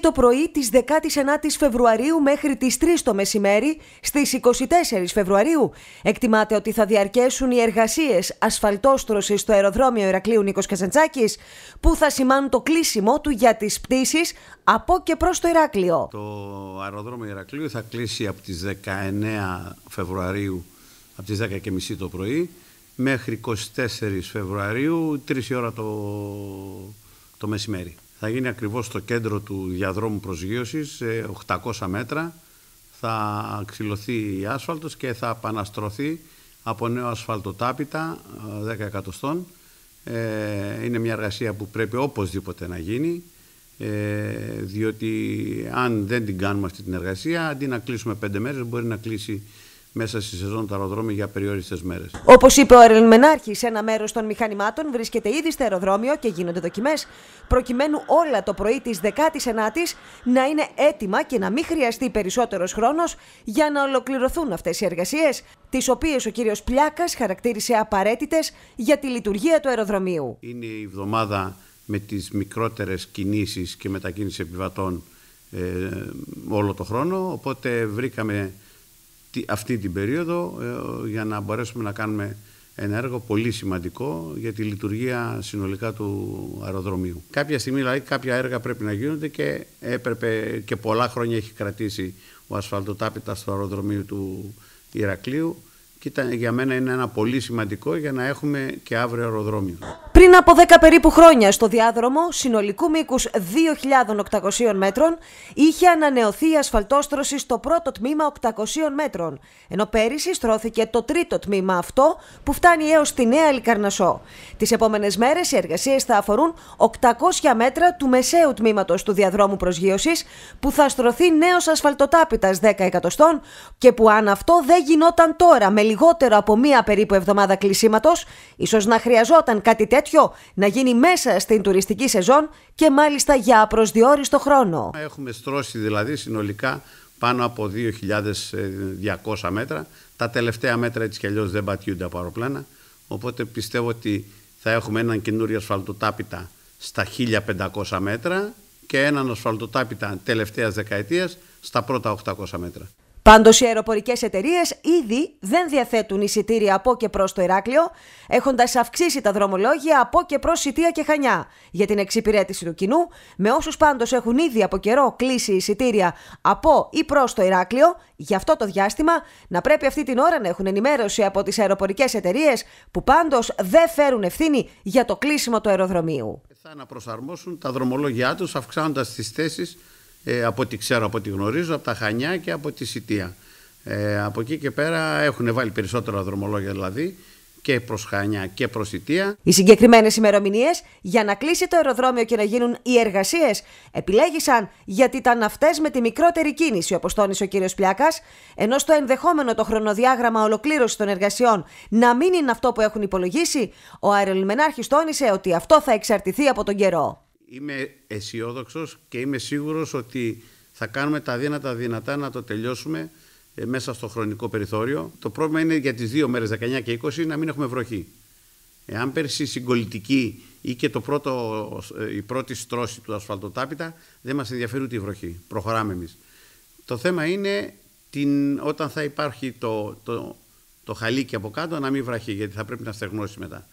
το πρωί της 19ης Φεβρουαρίου μέχρι τις 3 το μεσημέρι στις 24 Φεβρουαρίου. Εκτιμάται ότι θα διαρκέσουν οι εργασίες ασφαλτόστρωσης στο αεροδρόμιο Ηρακλείου Νίκος Καζαντσάκης που θα σημάνουν το κλείσιμο του για τις πτήσεις από και προς το Ηράκλειο. Το αεροδρόμιο Ηρακλείου θα κλείσει από τις 19 Φεβρουαρίου από τις 10.30 το πρωί μέχρι 24 Φεβρουαρίου 3 ώρα το, το μεσημέρι θα γίνει ακριβώς στο κέντρο του διαδρόμου προσγείωσης, 800 μέτρα, θα ξυλωθεί η άσφαλτος και θα επαναστρωθεί από νέο ασφαλτοτάπητα 10 ε, εκατοστών. Ε, είναι μια εργασία που πρέπει οπωσδήποτε να γίνει, ε, διότι αν δεν την κάνουμε αυτή την εργασία, αντί να κλείσουμε πέντε μέρες μπορεί να κλείσει μέσα στη σεζόν τα αεροδρόμια για περιόριστες μέρες. Όπως είπε ο Ερελμενάρχη, ένα μέρος των μηχανημάτων βρίσκεται ήδη στο αεροδρόμιο και γίνονται δοκιμές, προκειμένου όλα το πρωί της 19η να είναι έτοιμα και να μην χρειαστεί περισσότερος χρόνος για να ολοκληρωθούν αυτές οι εργασίες, τις οποίες ο κύριος Πλιάκας χαρακτήρισε απαραίτητες για τη λειτουργία του αεροδρομίου. Είναι η εβδομάδα με τις μικρότερες κινήσεις και μετακίνηση επιβατών ε, όλο το χρόνο, οπότε βρήκαμε αυτή την περίοδο ε, για να μπορέσουμε να κάνουμε ένα έργο πολύ σημαντικό για τη λειτουργία συνολικά του αεροδρομίου. Κάποια στιγμή δηλαδή κάποια έργα πρέπει να γίνονται και έπρεπε και πολλά χρόνια έχει κρατήσει ο ασφαλτοτάπητας του αεροδρομίου του Ηρακλείου και ήταν, για μένα είναι ένα πολύ σημαντικό για να έχουμε και αύριο αεροδρόμιο. Πριν από 10 περίπου χρόνια, στο διάδρομο συνολικού μήκους 2.800 μέτρων, είχε ανανεωθεί η ασφαλτόστρωση στο πρώτο τμήμα 800 μέτρων, ενώ πέρυσι στρώθηκε το τρίτο τμήμα αυτό που φτάνει έως τη Νέα Λικαρνασό. Τις επόμενες μέρες οι εργασίες θα αφορούν 800 μέτρα του μεσαίου τμήματος του διαδρόμου προσγείωσης, που θα στρωθεί νέος ασφαλτοτάπητας 10 εκατοστών και που αν αυτό δεν γινόταν τώρα με λιγότερο από μία περίπου εβδομάδα κλεισίματος, ίσως να χρειαζόταν κάτι τέτοιο να γίνει μέσα στην τουριστική σεζόν και μάλιστα για απροσδιόριστο χρόνο. Έχουμε στρώσει δηλαδή συνολικά πάνω από 2.200 μέτρα. Τα τελευταία μέτρα έτσι κι αλλιώς δεν πατιούνται από αεροπλάνα. Οπότε πιστεύω ότι θα έχουμε έναν καινούριο ασφαλτοτάπητα στα 1.500 μέτρα και έναν ασφαλτοτάπητα τελευταίας δεκαετίας στα πρώτα 800 μέτρα. Πάντως, οι αεροπορικές εταιρείες ήδη δεν διαθέτουν εισιτήρια από και προς το Ηράκλειο, έχοντας αυξήσει τα δρομολόγια από και προς Σιτία και Χανιά για την εξυπηρέτηση του κοινού, με όσους πάντως έχουν ήδη από καιρό κλείσει εισιτήρια από ή προς το Ηράκλειο, για αυτό το διάστημα να πρέπει αυτή την ώρα να έχουν ενημέρωση από τις αεροπορικές εταιρείες, που πάντως δεν φέρουν ευθύνη για το κλείσιμο του αεροδρομίου. Θα αναπροσαρμόσουν τα δρομολόγια τους, αυξάνοντας τις θέσεις ε, από ό,τι ξέρω, από ό,τι γνωρίζω, από τα Χανιά και από τη Σιτία. Ε, από εκεί και πέρα έχουν βάλει περισσότερα δρομολόγια δηλαδή και προς Χανιά και προς Ιτία. Οι συγκεκριμένες ημερομηνίες για να κλείσει το αεροδρόμιο και να γίνουν οι εργασίες επιλέγησαν γιατί ήταν αυτές με τη μικρότερη κίνηση, όπως τόνισε ο κ. Πλιάκας, ενώ στο ενδεχόμενο το χρονοδιάγραμμα ολοκλήρωσης των εργασιών να μην είναι αυτό που έχουν υπολογίσει, ο αερολιμενάρχη τόνισε ότι αυτό θα εξαρτηθεί από τον καιρό. Είμαι αισιόδοξος και είμαι σίγουρος ότι θα κάνουμε τα δύνατα δυνατά να το τελειώσουμε ε, μέσα στο χρονικό περιθώριο. Το πρόβλημα είναι για τις δύο μέρες, 19 και 20, να μην έχουμε βροχή. Εάν πέρσι συγκολητική ή και το πρώτο, ε, η πρώτη στρώση του ασφαλτοτάπητα, δεν μας ενδιαφέρει ούτε η βροχή. Προχωράμε εμείς. Το θέμα είναι την, όταν θα υπάρχει το, το, το χαλίκι από κάτω να μην βραχεί, γιατί θα πρέπει να στεγνώσει μετά.